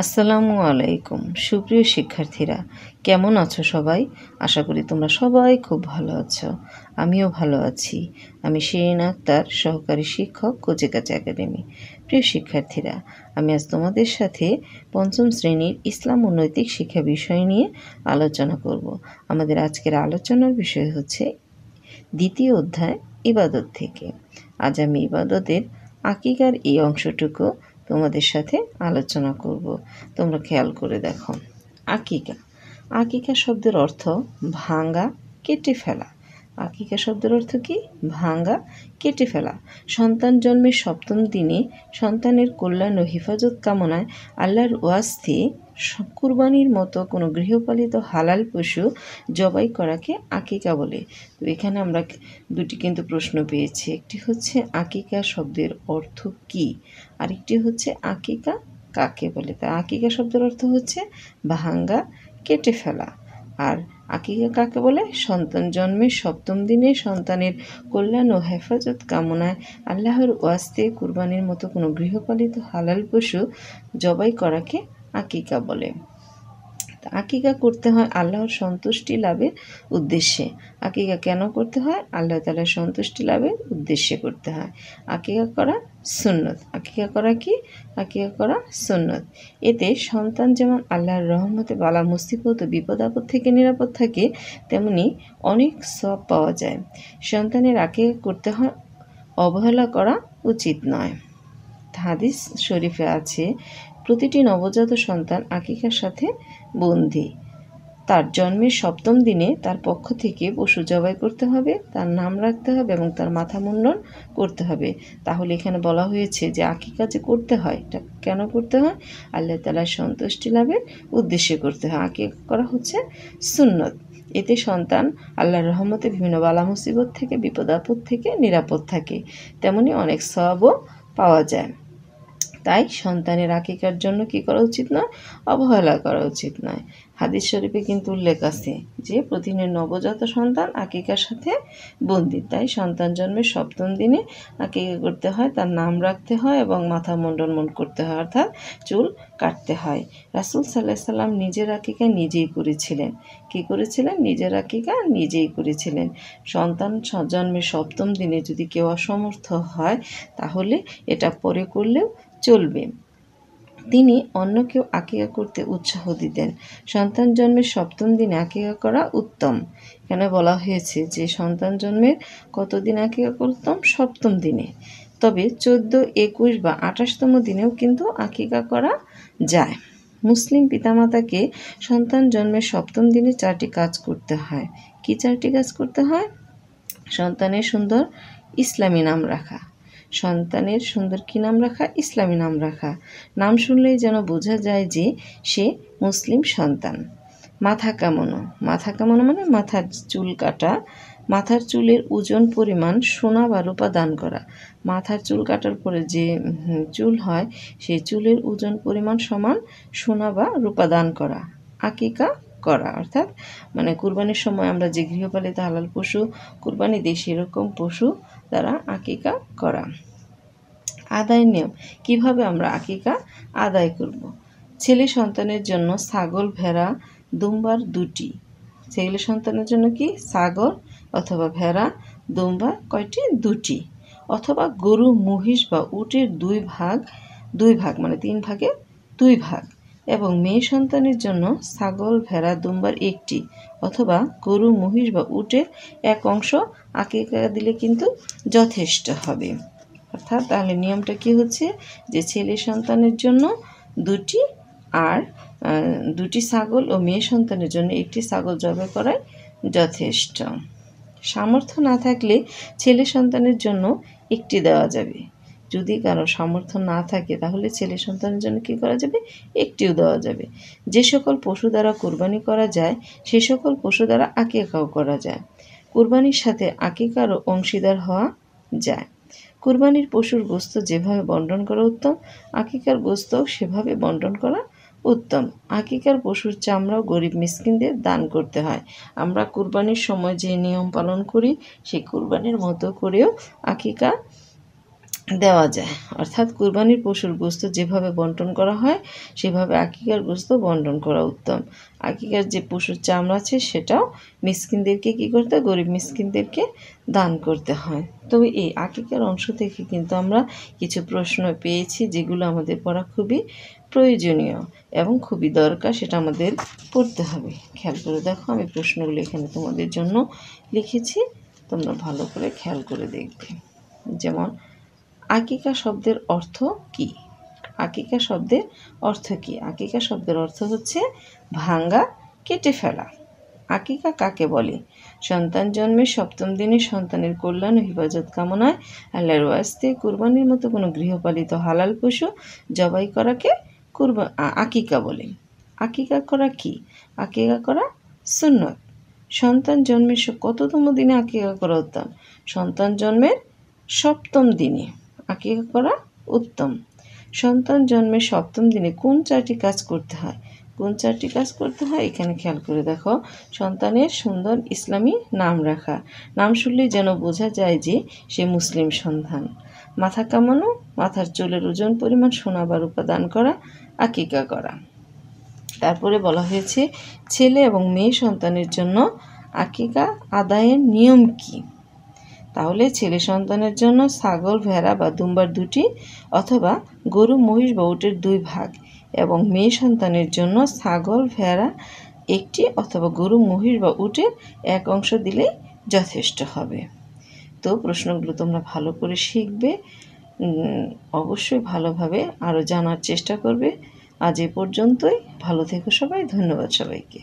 আসসালামু আলাইকুম সুপ্রিয় শিক্ষার্থীরা কেমন আছো সবাই আশা করি তোমরা সবাই খুব ভালো আছো আমিও ভালো আছি আমি শিরিন আক্তার সহকারী শিক্ষক কোচেকাচ একাডেমি প্রিয় শিক্ষার্থীরা আমি আজ তোমাদের সাথে পঞ্চম শ্রেণীর ইসলাম ও নৈতিক শিক্ষা বিষয় নিয়ে আলোচনা করব আমাদের আজকের আলোচনার বিষয় হচ্ছে দ্বিতীয় অধ্যায় ইবাদত থেকে আজ আমি ইবাদতের আকিকার এই অংশটুকু তোমাদের সাথে আলোচনা করব তোমরা খেয়াল করে দেখো আকিকা আকিকা শব্দের অর্থ ভাঙা কেটে ফেলা আকিকা শব্দের অর্থ কি ভাঙ্গা কেটে ফেলা সন্তান জন্মের সপ্তম দিনে সন্তানের কল্যাণ ও হেফাজত কামনায় আল্লাহর ওয়াস্তে কুরবানির মতো কোনো গৃহপালিত হালাল পশু জবাই করাকে আকিকা বলে তো এখানে আমরা দুটি কিন্তু প্রশ্ন পেয়েছি একটি হচ্ছে আকিকা শব্দের অর্থ কি আরেকটি হচ্ছে আকিকা কাকে বলে তা আকিকা শব্দের অর্থ হচ্ছে ভাঙ্গা কেটে ফেলা আর আকিকা কাকে বলে সন্তান জন্মের সপ্তম দিনে সন্তানের কল্যাণ ও হেফাজত কামনায় আল্লাহর ওয়াস্তে কুরবানির মতো কোনো গৃহপালিত হালাল পশু জবাই করাকে আকিকা বলে আকিকা করতে হয় আল্লাহর সন্তুষ্টি লাভের উদ্দেশ্যে আকিকা কেন করতে হয় আল্লাহ তালার সন্তুষ্টি লাভের উদ্দেশ্যে করতে হয় আকিকা করা সুন্নত আকিকা করা কি আকিকা করা সুন্নত এতে সন্তান যেমন আল্লাহর রহমতে বালা মুস্তিপত বিপদ আপদ থেকে নিরাপদ থাকে তেমনি অনেক সব পাওয়া যায় সন্তানের আকিকা করতে হয় অবহেলা করা উচিত নয় হাদিস শরীফে আছে প্রতিটি নবজাত সন্তান আকিকার সাথে বন্দি তার জন্মের সপ্তম দিনে তার পক্ষ থেকে পশু জবাই করতে হবে তার নাম রাখতে হবে এবং তার মাথা মুন্ডন করতে হবে তাহলে এখানে বলা হয়েছে যে আঁকি কাজে করতে হয় এটা কেন করতে হয় আল্লাহ তালার সন্তুষ্টি লাভের উদ্দেশ্যে করতে হয় আঁকি করা হচ্ছে সুন্নত এতে সন্তান আল্লাহর রহমতে বিভিন্ন বালা মুসিবত থেকে বিপদাপদ থেকে নিরাপদ থাকে তেমনি অনেক সবও পাওয়া যায় তাই সন্তানের আকিকার জন্য কি করা উচিত নয় অবহেলা করা উচিত নয় হাদিস শরীফে কিন্তু উল্লেখ আছে যে প্রতিদিনের নবজাত সন্তান আকিকার সাথে বন্দি তাই সন্তান জন্মের সপ্তম দিনে আকিকা করতে হয় তার নাম রাখতে হয় এবং মাথা মণ্ডন মন করতে হয় অর্থাৎ চুল কাটতে হয় রাসুল সাল্লাহ সাল্লাম নিজের আকিকা নিজেই করেছিলেন কি করেছিলেন নিজের আকিকা নিজেই করেছিলেন সন্তান জন্মের সপ্তম দিনে যদি কেউ অসমর্থ হয় তাহলে এটা পরে করলেও চলবে তিনি অন্যকেও আকিকা করতে উৎসাহ দিতেন সন্তান জন্মের সপ্তম দিনে আকিকা করা উত্তম এখানে বলা হয়েছে যে সন্তান জন্মের কতদিন আকিকা করতাম সপ্তম দিনে তবে চোদ্দ একুশ বা আঠাশতম দিনেও কিন্তু আকিকা করা যায় মুসলিম পিতামাতাকে সন্তান জন্মের সপ্তম দিনে চারটি কাজ করতে হয় কি চারটি কাজ করতে হয় সন্তানের সুন্দর ইসলামী নাম রাখা সন্তানের সুন্দর কী নাম রাখা ইসলামী নাম রাখা নাম শুনলেই যেন বোঝা যায় যে সে মুসলিম সন্তান মাথা কামানো মাথা কামানো মানে মাথার চুল কাটা মাথার চুলের ওজন পরিমাণ সোনা বা রূপা দান করা মাথার চুল কাটার পরে যে চুল হয় সেই চুলের ওজন পরিমাণ সমান সোনা বা রূপা দান করা আকিকা করা অর্থাৎ মানে কুরবানির সময় আমরা যে গৃহপালিত হালাল পশু কুরবানি দিই সেরকম পশু দ্বারা আকিকা করা আদায় নিয়ম কিভাবে আমরা আকিকা আদায় করব। ছেলে সন্তানের জন্য ছাগল ভেড়া দুম্বার দুটি ছেলে সন্তানের জন্য কি ছাগল অথবা ভেড়া দুম্বা কয়টি দুটি অথবা গরু মহিষ বা উটের দুই ভাগ দুই ভাগ মানে তিন ভাগে দুই ভাগ এবং মেয়ে সন্তানের জন্য ছাগল ভেড়া দুম্বার একটি অথবা গরু মহিষ বা উটের এক অংশ আঁকে দিলে কিন্তু যথেষ্ট হবে অর্থাৎ তাহলে নিয়মটা কি হচ্ছে যে ছেলে সন্তানের জন্য দুটি আর দুটি ছাগল ও মেয়ে সন্তানের জন্য একটি ছাগল জবাই করাই যথেষ্ট সামর্থ্য না থাকলে ছেলে সন্তানের জন্য একটি দেওয়া যাবে যদি কারো সামর্থ্য না থাকে তাহলে ছেলে সন্তানের জন্য কি করা যাবে একটিও দেওয়া যাবে যে সকল পশু দ্বারা কোরবানি করা যায় সে সকল পশু দ্বারা আকিকাও করা যায় কোরবানির সাথে আকিকারও অংশীদার হওয়া যায় কোরবানির পশুর গোস্ত যেভাবে বন্টন করা উত্তম আকিকার গোস্ত সেভাবে বন্টন করা উত্তম আকিকার পশুর চামড়াও গরিব মিসকিনদের দান করতে হয় আমরা কুরবানির সময় যে নিয়ম পালন করি সেই কুরবানির মতো করেও আকিকা দেওয়া যায় অর্থাৎ কুরবানির পশুর গোস্ত যেভাবে বন্টন করা হয় সেভাবে আকিকার গোস্ত বন্টন করা উত্তম আকিকার যে পশুর চামড়া আছে সেটাও মিসকিনদেরকে কি করতে হয় গরিব মিসকিনদেরকে দান করতে হয় তবে এই আকিকার অংশ থেকে কিন্তু আমরা কিছু প্রশ্ন পেয়েছি যেগুলো আমাদের পড়া খুবই প্রয়োজনীয় এবং খুবই দরকার সেটা আমাদের পড়তে হবে খেয়াল করে দেখো আমি প্রশ্নগুলো এখানে তোমাদের জন্য লিখেছি তোমরা ভালো করে খেয়াল করে দেখবে যেমন আকিকা শব্দের অর্থ কি আকিকা শব্দের অর্থ কি আকিকা শব্দের অর্থ হচ্ছে ভাঙ্গা কেটে ফেলা আকিকা কাকে বলে সন্তান জন্মের সপ্তম দিনে সন্তানের কল্যাণ ও হেফাজত কামনায় আল্লাহর ওয়াস্তে কুরবানির মতো কোনো গৃহপালিত হালাল পশু জবাই করাকে কুরবা আকিকা বলে আকিকা করা কি আকিকা করা সুন্নত সন্তান জন্মের কততম দিনে আকিকা করা উত্তম সন্তান জন্মের সপ্তম দিনে আকিকা করা উত্তম সন্তান জন্মের সপ্তম দিনে কোন চারটি কাজ করতে হয় কোন চারটি কাজ করতে হয় এখানে খেয়াল করে দেখো সন্তানের সুন্দর ইসলামী নাম রাখা নাম শুনলেই যেন বোঝা যায় যে সে মুসলিম সন্তান মাথা কামানো মাথার চুলের ওজন পরিমাণ সোনা বা উপাদান করা আকিকা করা তারপরে বলা হয়েছে ছেলে এবং মেয়ে সন্তানের জন্য আকিকা আদায়ের নিয়ম কী তাহলে ছেলে সন্তানের জন্য ছাগল ভেড়া বা দুম্বার দুটি অথবা গরু মহিষ বা উটের দুই ভাগ এবং মেয়ে সন্তানের জন্য ছাগল ভেড়া একটি অথবা গরু মহিষ বা উটের এক অংশ দিলেই যথেষ্ট হবে তো প্রশ্নগুলো তোমরা ভালো করে শিখবে অবশ্যই ভালোভাবে আরও জানার চেষ্টা করবে আজ এ পর্যন্তই ভালো থেকো সবাই ধন্যবাদ সবাইকে